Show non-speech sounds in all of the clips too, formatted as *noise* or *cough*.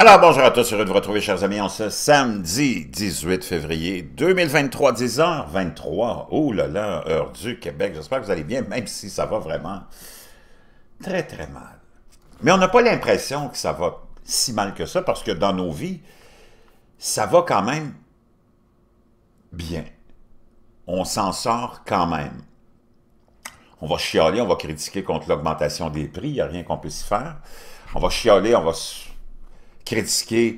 Alors, bonjour à tous, heureux de vous retrouver, chers amis, en ce samedi 18 février 2023, 10h23. Oh là là, heure du Québec. J'espère que vous allez bien, même si ça va vraiment très, très mal. Mais on n'a pas l'impression que ça va si mal que ça, parce que dans nos vies, ça va quand même bien. On s'en sort quand même. On va chialer, on va critiquer contre l'augmentation des prix, il n'y a rien qu'on puisse faire. On va chialer, on va critiquer,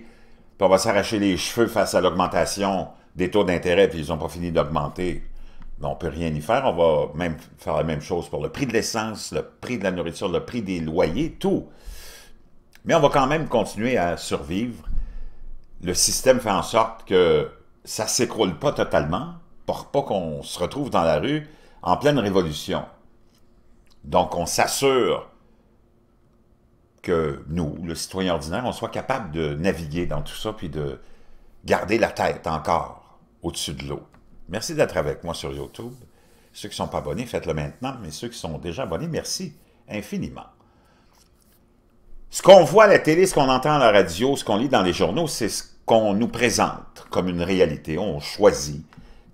puis on va s'arracher les cheveux face à l'augmentation des taux d'intérêt, puis ils n'ont pas fini d'augmenter. On ne peut rien y faire. On va même faire la même chose pour le prix de l'essence, le prix de la nourriture, le prix des loyers, tout. Mais on va quand même continuer à survivre. Le système fait en sorte que ça ne s'écroule pas totalement pour pas qu'on se retrouve dans la rue en pleine révolution. Donc, on s'assure que nous, le citoyen ordinaire, on soit capable de naviguer dans tout ça, puis de garder la tête encore au-dessus de l'eau. Merci d'être avec moi sur YouTube. Ceux qui ne sont pas abonnés, faites-le maintenant, mais ceux qui sont déjà abonnés, merci infiniment. Ce qu'on voit à la télé, ce qu'on entend à la radio, ce qu'on lit dans les journaux, c'est ce qu'on nous présente comme une réalité. On choisit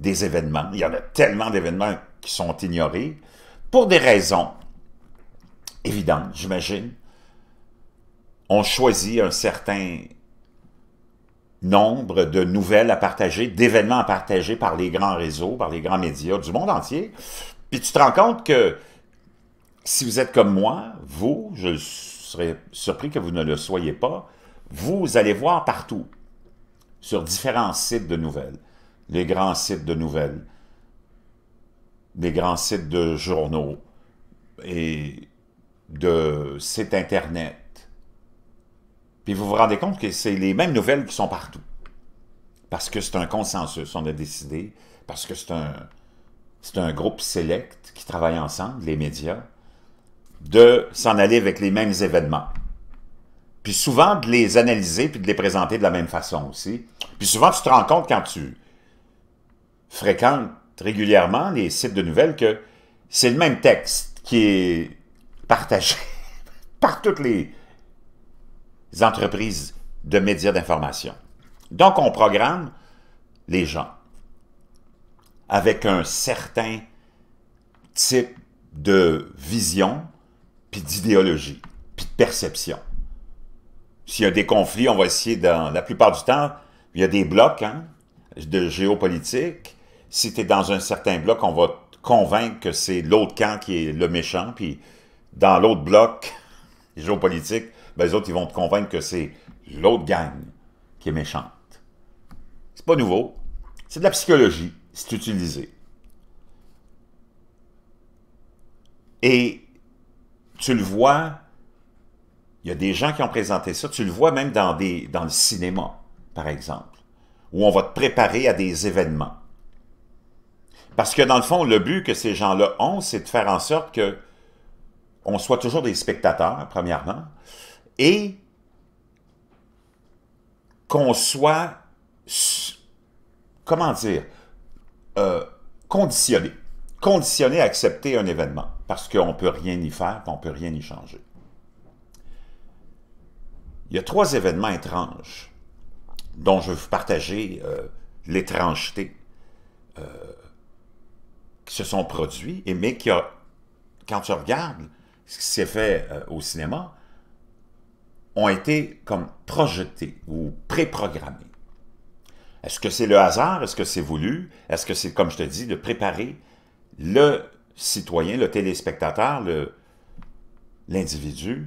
des événements. Il y en a tellement d'événements qui sont ignorés pour des raisons évidentes, j'imagine on choisit un certain nombre de nouvelles à partager, d'événements à partager par les grands réseaux, par les grands médias du monde entier. Puis tu te rends compte que si vous êtes comme moi, vous, je serais surpris que vous ne le soyez pas, vous allez voir partout, sur différents sites de nouvelles, les grands sites de nouvelles, les grands sites de journaux et de sites Internet, puis vous vous rendez compte que c'est les mêmes nouvelles qui sont partout. Parce que c'est un consensus, on a décidé, parce que c'est un, c'est un groupe select qui travaille ensemble, les médias, de s'en aller avec les mêmes événements. Puis souvent de les analyser puis de les présenter de la même façon aussi. Puis souvent tu te rends compte quand tu fréquentes régulièrement les sites de nouvelles que c'est le même texte qui est partagé *laughs* par toutes les entreprises de médias d'information. Donc, on programme les gens avec un certain type de vision, puis d'idéologie, puis de perception. S'il y a des conflits, on va essayer, dans la plupart du temps, il y a des blocs hein, de géopolitique. Si tu es dans un certain bloc, on va te convaincre que c'est l'autre camp qui est le méchant, puis dans l'autre bloc *laughs* géopolitique, les ben, autres, ils vont te convaincre que c'est l'autre gang qui est méchante. C'est pas nouveau. C'est de la psychologie. C'est utilisé. Et tu le vois, il y a des gens qui ont présenté ça, tu le vois même dans, des, dans le cinéma, par exemple, où on va te préparer à des événements. Parce que dans le fond, le but que ces gens-là ont, c'est de faire en sorte que on soit toujours des spectateurs, premièrement, et qu'on soit, comment dire, euh, conditionné. Conditionné à accepter un événement parce qu'on ne peut rien y faire, qu'on ne peut rien y changer. Il y a trois événements étranges dont je veux vous partager euh, l'étrangeté euh, qui se sont produits, mais qui quand tu regardes ce qui s'est fait au cinéma, ont été comme projetés ou préprogrammés. Est-ce que c'est le hasard? Est-ce que c'est voulu? Est-ce que c'est, comme je te dis, de préparer le citoyen, le téléspectateur, l'individu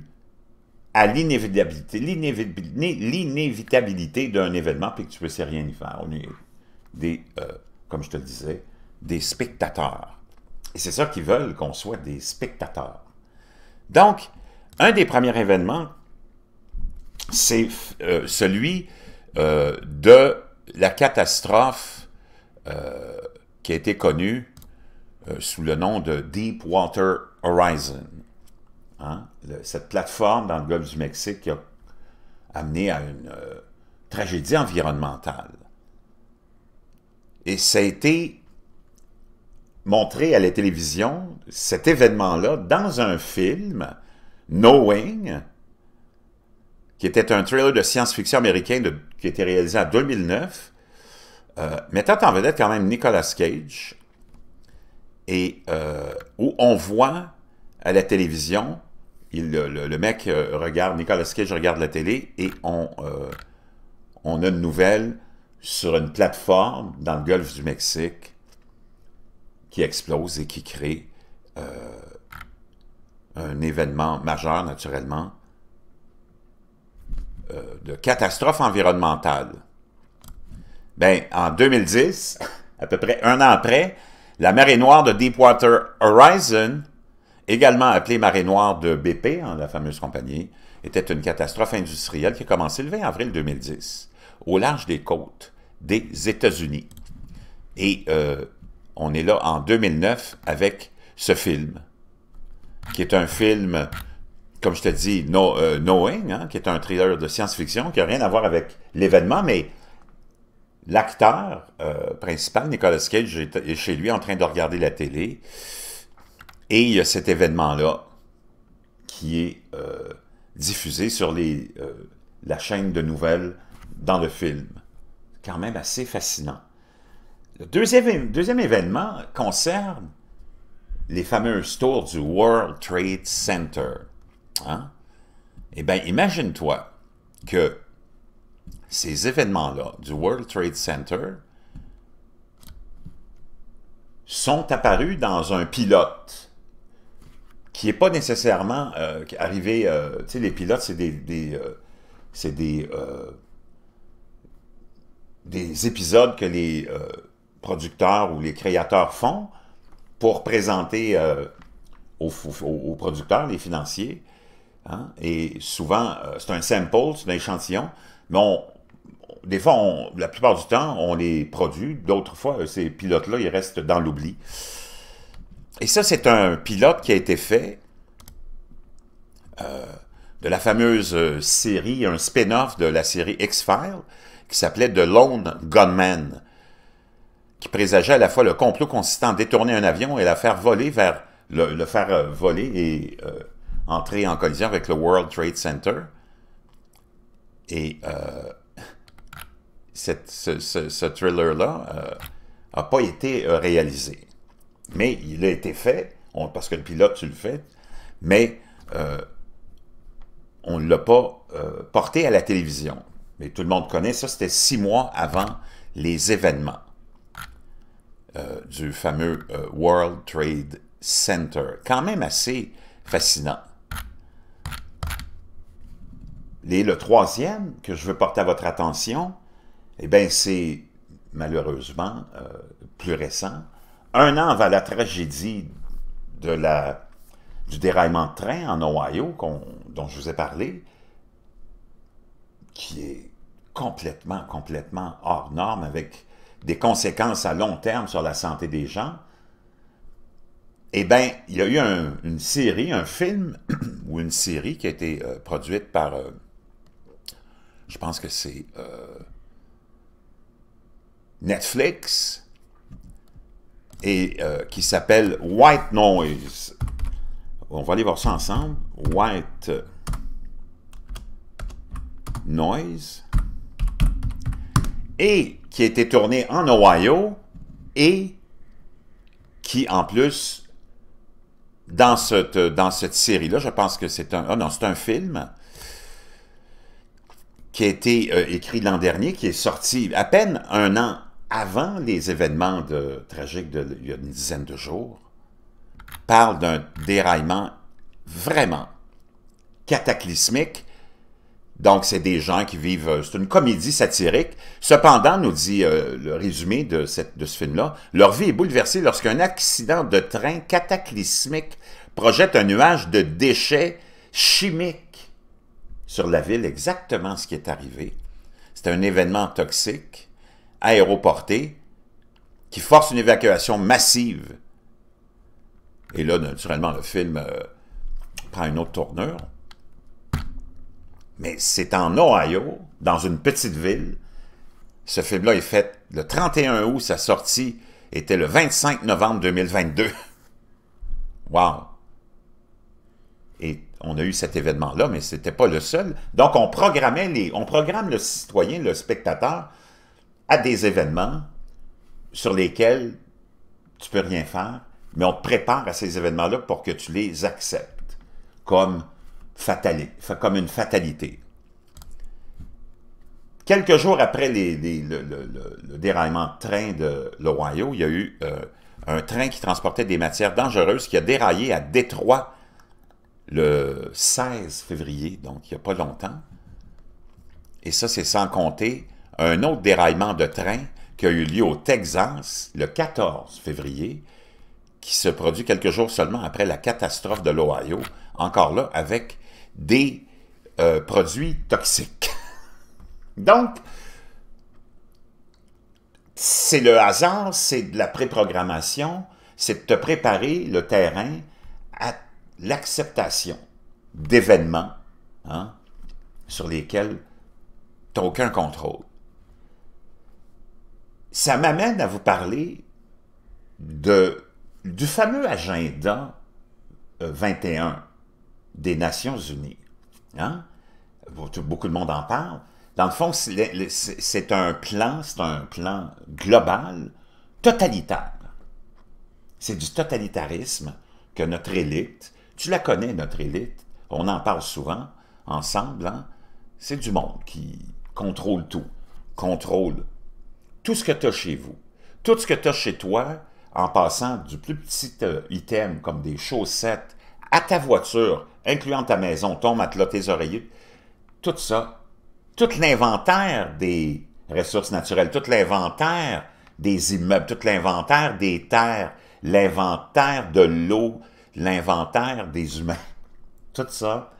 à l'inévitabilité, l'inévitabilité d'un événement puis que tu ne sais rien y faire. On est des, euh, comme je te le disais, des spectateurs. Et c'est ça qu'ils veulent, qu'on soit des spectateurs. Donc, un des premiers événements c'est euh, celui euh, de la catastrophe euh, qui a été connue sous le nom de Deepwater Horizon. Hein? cette plateforme dans le golfe du Mexique qui a amené à une tragédie environnementale. Et ça a été montré à la télévision, cet événement-là, dans un film, Knowing, qui était un trailer de science-fiction américain qui a été réalisé en 2009, mettant euh, en vedette quand même Nicolas Cage, et euh, où on voit à la télévision, le, mec euh, regarde, Nicolas Cage regarde la télé, et on, on a une nouvelle sur une plateforme dans le golfe du Mexique qui explose et qui crée un événement majeur, naturellement, euh, de catastrophes environnementales. Ben, en 2010, à peu près un an après, la marée noire de Deepwater Horizon, également appelée marée noire de BP, hein, la fameuse compagnie, était une catastrophe industrielle qui a commencé le 20 avril 2010, au large des côtes des États-Unis. Et euh, on est là en 2009 avec ce film, qui est un film comme je te dis, no, euh, Knowing, hein, qui est un thriller de science-fiction qui n'a rien à voir avec l'événement, mais l'acteur euh, principal, Nicolas Cage, est chez lui en train de regarder la télé. Et il y a cet événement-là qui est euh, diffusé sur la chaîne de nouvelles dans le film. Quand même assez fascinant. Le deuxième, deuxième événement concerne les fameux tours du World Trade Center. Hein? Eh bien, imagine-toi que ces événements-là du World Trade Center sont apparus dans un pilote qui n'est pas nécessairement euh, arrivé... Euh, tu sais, les pilotes, c'est des... des, euh, épisodes que les producteurs ou les créateurs font pour présenter aux, aux, producteurs, les financiers, Hein? Et souvent, euh, c'est un sample, c'est un échantillon, mais on, des fois, la plupart du temps, on les produit. D'autres fois, euh, ces pilotes-là, ils restent dans l'oubli. Et ça, c'est un pilote qui a été fait euh, de la fameuse série, un spin-off de la série X-Files, qui s'appelait The Lone Gunman, qui présageait à la fois le complot consistant à détourner un avion et la faire voler vers le, faire voler et entré en collision avec le World Trade Center. Et euh, ce, ce, thriller-là n'a euh, pas été euh, réalisé. Mais il a été fait, parce que le pilote, tu le fais, mais on ne l'a pas porté à la télévision. Mais tout le monde connaît ça, c'était six mois avant les événements du fameux World Trade Center. Quand même assez fascinant. Et le troisième que je veux porter à votre attention, eh bien, c'est malheureusement euh, plus récent. Un an avant la tragédie de la, du déraillement de train en Ohio, dont je vous ai parlé, qui est complètement, complètement hors norme, avec des conséquences à long terme sur la santé des gens, eh bien, il y a eu une série, un film, *clears throat* ou une série qui a été euh, produite par... Euh, je pense que c'est euh, Netflix, et euh, qui s'appelle White Noise. On va aller voir ça ensemble. White euh, Noise. Et qui a été tourné en Ohio et qui, en plus, dans cette, dans cette série-là, je pense que c'est un... Ah non, c'est un film qui a été euh, écrit l'an dernier, qui est sorti à peine un an avant les événements tragiques il y a une dizaine de jours, parle d'un déraillement vraiment cataclysmique. Donc, c'est des gens qui vivent... Euh, c'est une comédie satirique. Cependant, nous dit euh, le résumé de, de ce film-là, leur vie est bouleversée lorsqu'un accident de train cataclysmique projette un nuage de déchets chimiques sur la ville exactement ce qui est arrivé. C'est un événement toxique, aéroporté, qui force une évacuation massive. Et là, naturellement, le film euh, prend une autre tournure. Mais c'est en Ohio, dans une petite ville. Ce film-là est fait le 31 août, sa sortie était le 25 novembre 2022. wow! Et on a eu cet événement-là, mais ce n'était pas le seul. Donc, on les, on programme le citoyen, le spectateur, à des événements sur lesquels tu peux rien faire, mais on te prépare à ces événements-là pour que tu les acceptes comme, comme une fatalité. Quelques jours après le, déraillement de train de l'Ohio, il y a eu euh, un train qui transportait des matières dangereuses qui a déraillé à Détroit, le 16 février, donc il n'y a pas longtemps. Et ça, c'est sans compter un autre déraillement de train qui a eu lieu au Texas le 14 février, qui se produit quelques jours seulement après la catastrophe de l'Ohio, encore là avec des euh, produits toxiques. *laughs* Donc, c'est le hasard, c'est de la préprogrammation, c'est de te préparer le terrain à l'acceptation d'événements hein, sur lesquels tu n'as aucun contrôle. Ça m'amène à vous parler de, du fameux agenda 21 euh, des Nations Unies. Hein. Beaucoup de monde en parle. Dans le fond, c'est un plan, c'est un plan global, totalitaire. C'est du totalitarisme que notre élite tu la connais, notre élite. On en parle souvent, ensemble. Hein. C'est du monde qui contrôle tout. Contrôle tout ce que tu as chez vous. Tout ce que tu as chez toi, en passant du plus petit euh, item comme des chaussettes à ta voiture, incluant ta maison, ton matelas, tes oreillers, tout ça, tout l'inventaire des ressources naturelles, tout l'inventaire des immeubles, tout l'inventaire des terres, l'inventaire de l'eau, l'inventaire des humains. *laughs* Tout ça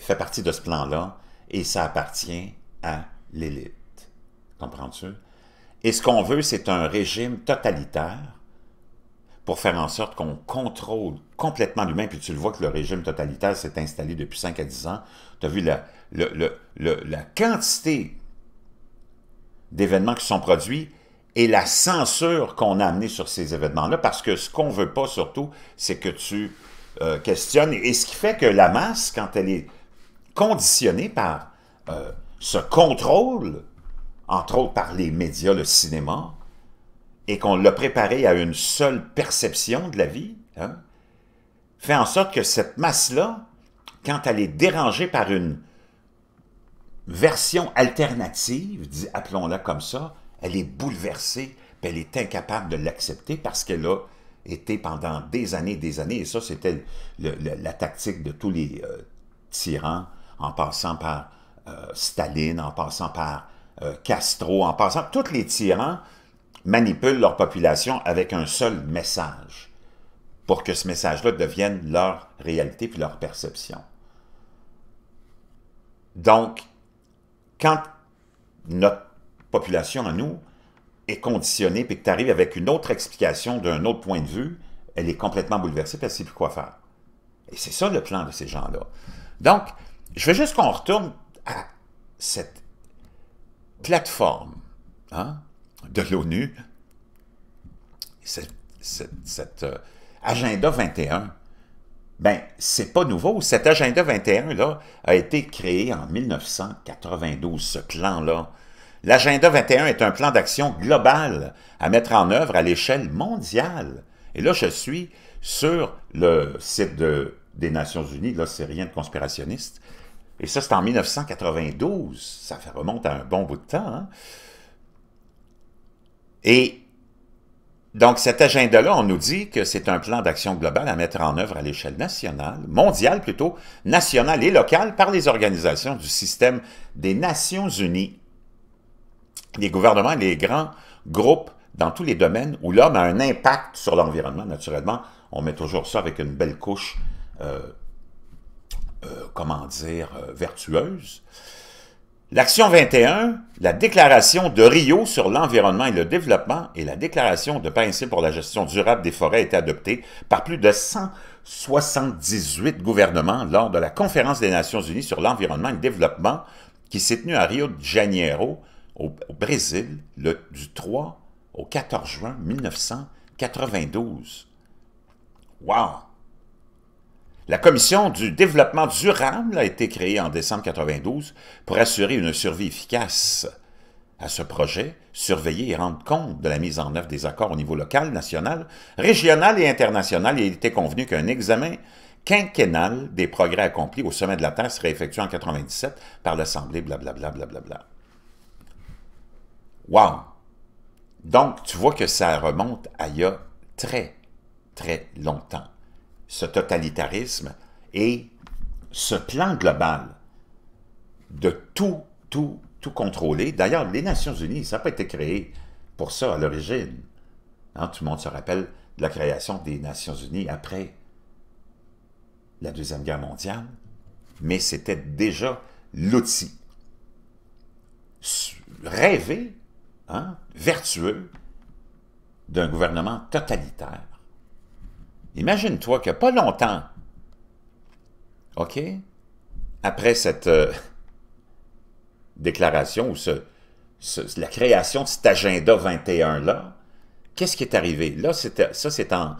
fait partie de ce plan-là et ça appartient à l'élite. Comprends-tu? Et ce qu'on veut, c'est un régime totalitaire pour faire en sorte qu'on contrôle complètement l'humain, puis tu le vois que le régime totalitaire s'est installé depuis 5 à 10 ans. Tu as vu la, la quantité d'événements qui sont produits et la censure qu'on a amenée sur ces événements-là, parce que ce qu'on veut pas surtout, c'est que tu euh, questionnes, et ce qui fait que la masse, quand elle est conditionnée par euh, ce contrôle, entre autres par les médias, le cinéma, et qu'on l'a préparé à une seule perception de la vie, hein, fait en sorte que cette masse-là, quand elle est dérangée par une version alternative, appelons-la comme ça, elle est bouleversée, elle est incapable de l'accepter parce qu'elle a été pendant des années des années, et ça, c'était la tactique de tous les euh, tyrans, en passant par euh, Staline, en passant par euh, Castro, en passant... Tous les tyrans manipulent leur population avec un seul message pour que ce message-là devienne leur réalité puis leur perception. Donc, quand notre population à nous est conditionnée, puis que tu arrives avec une autre explication d'un autre point de vue, elle est complètement bouleversée, puis elle ne sait plus quoi faire. Et c'est ça le plan de ces gens-là. Donc, je veux juste qu'on retourne à cette plateforme hein, de l'ONU, cet, euh, agenda 21. Ben, c'est pas nouveau. Cet agenda 21 là a été créé en 1992. Ce clan là L'agenda 21 est un plan d'action global à mettre en œuvre à l'échelle mondiale. Et là, je suis sur le site des Nations Unies, là, c'est rien de conspirationniste. Et ça, c'est en 1992. Ça remonte à un bon bout de temps. Hein. Et donc, cet agenda-là, on nous dit que c'est un plan d'action global à mettre en œuvre à l'échelle nationale, mondiale plutôt, nationale et locale par les organisations du système des Nations Unies les gouvernements, et les grands groupes dans tous les domaines où l'homme a un impact sur l'environnement, naturellement, on met toujours ça avec une belle couche, euh, euh, comment dire, euh, vertueuse. L'action 21, la déclaration de Rio sur l'environnement et le développement et la déclaration de principe pour la gestion durable des forêts a été adoptée par plus de 178 gouvernements lors de la Conférence des Nations Unies sur l'environnement et le développement qui s'est tenue à Rio de Janeiro au, Brésil du 3 au 14 juin 1992. Wow! La Commission du développement durable a été créée en décembre 1992 pour assurer une survie efficace à ce projet, surveiller et rendre compte de la mise en œuvre des accords au niveau local, national, régional et international. il était convenu qu'un examen quinquennal des progrès accomplis au sommet de la Terre serait effectué en 1997 par l'Assemblée, blablabla, bla Bla, bla. Wow! Donc, tu vois que ça remonte à il y a très, très longtemps, ce totalitarisme et ce plan global de tout, tout, tout contrôler. D'ailleurs, les Nations Unies, ça n'a pas été créé pour ça à l'origine. Hein, tout le monde se rappelle de la création des Nations Unies après la Deuxième Guerre mondiale, mais c'était déjà l'outil Rêver. Hein, vertueux d'un gouvernement totalitaire. Imagine-toi que pas longtemps, OK, après cette euh, *laughs* déclaration ou ce, la création de cet agenda 21-là, qu'est-ce qui est arrivé? Là, ça, c'est en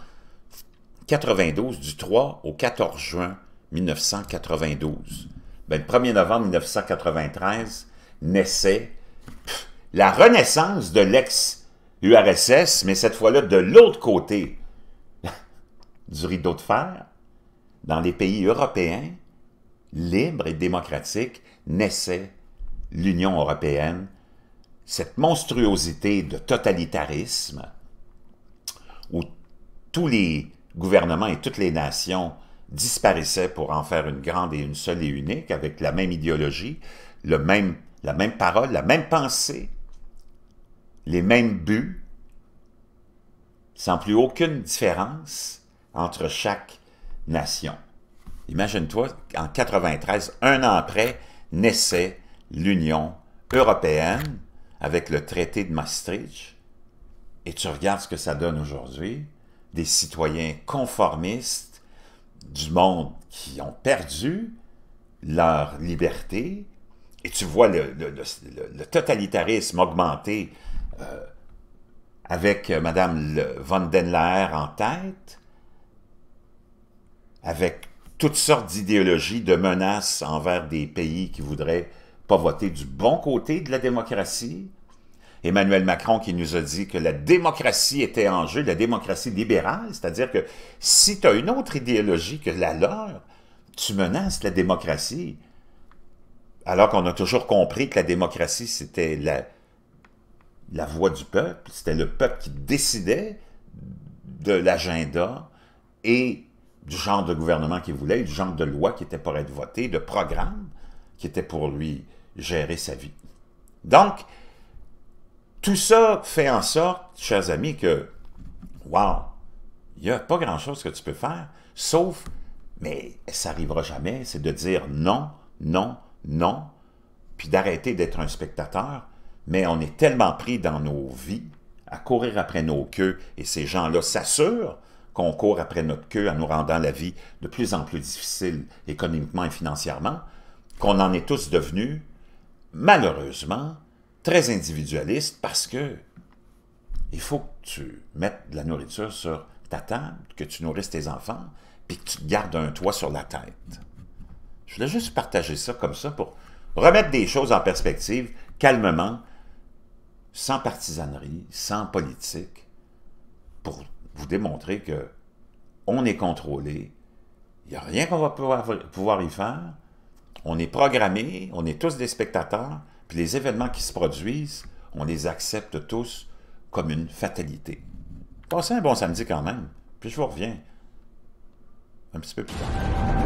92, du 3 au 14 juin 1992. Ben, le 1er novembre 1993, naissait la renaissance de l'ex-URSS, mais cette fois-là de l'autre côté *laughs* du rideau de fer, dans les pays européens, libres et démocratiques, naissait l'Union européenne, cette monstruosité de totalitarisme où tous les gouvernements et toutes les nations disparaissaient pour en faire une grande et une seule et unique, avec la même idéologie, le même, la même parole, la même pensée, les mêmes buts, sans plus aucune différence entre chaque nation. Imagine-toi, en 93, un an après, naissait l'Union européenne avec le traité de Maastricht. Et tu regardes ce que ça donne aujourd'hui, des citoyens conformistes du monde qui ont perdu leur liberté, et tu vois le totalitarisme augmenter euh, avec euh, Mme von den en tête, avec toutes sortes d'idéologies, de menaces envers des pays qui voudraient pas voter du bon côté de la démocratie. Emmanuel Macron qui nous a dit que la démocratie était en jeu, la démocratie libérale, c'est-à-dire que si tu as une autre idéologie que la leur, tu menaces la démocratie. Alors qu'on a toujours compris que la démocratie, c'était la, la voix du peuple, c'était le peuple qui décidait de l'agenda et du genre de gouvernement qu'il voulait, du genre de loi qui était pour être votée, de programme qui était pour lui gérer sa vie. Donc, tout ça fait en sorte, chers amis, que, wow, il n'y a pas grand-chose que tu peux faire, sauf, mais ça n'arrivera jamais, c'est de dire non, non, non, puis d'arrêter d'être un spectateur mais on est tellement pris dans nos vies à courir après nos queues, et ces gens-là s'assurent qu'on court après notre queue en nous rendant la vie de plus en plus difficile économiquement et financièrement, qu'on en est tous devenus, malheureusement, très individualistes parce que il faut que tu mettes de la nourriture sur ta table, que tu nourrisses tes enfants, puis que tu gardes un toit sur la tête. Je voulais juste partager ça comme ça pour remettre des choses en perspective calmement sans partisanerie, sans politique, pour vous démontrer que on est contrôlé, il n'y a rien qu'on va pouvoir, pouvoir y faire, on est programmé, on est tous des spectateurs, puis les événements qui se produisent, on les accepte tous comme une fatalité. Passez un bon samedi quand même, puis je vous reviens un petit peu plus tard.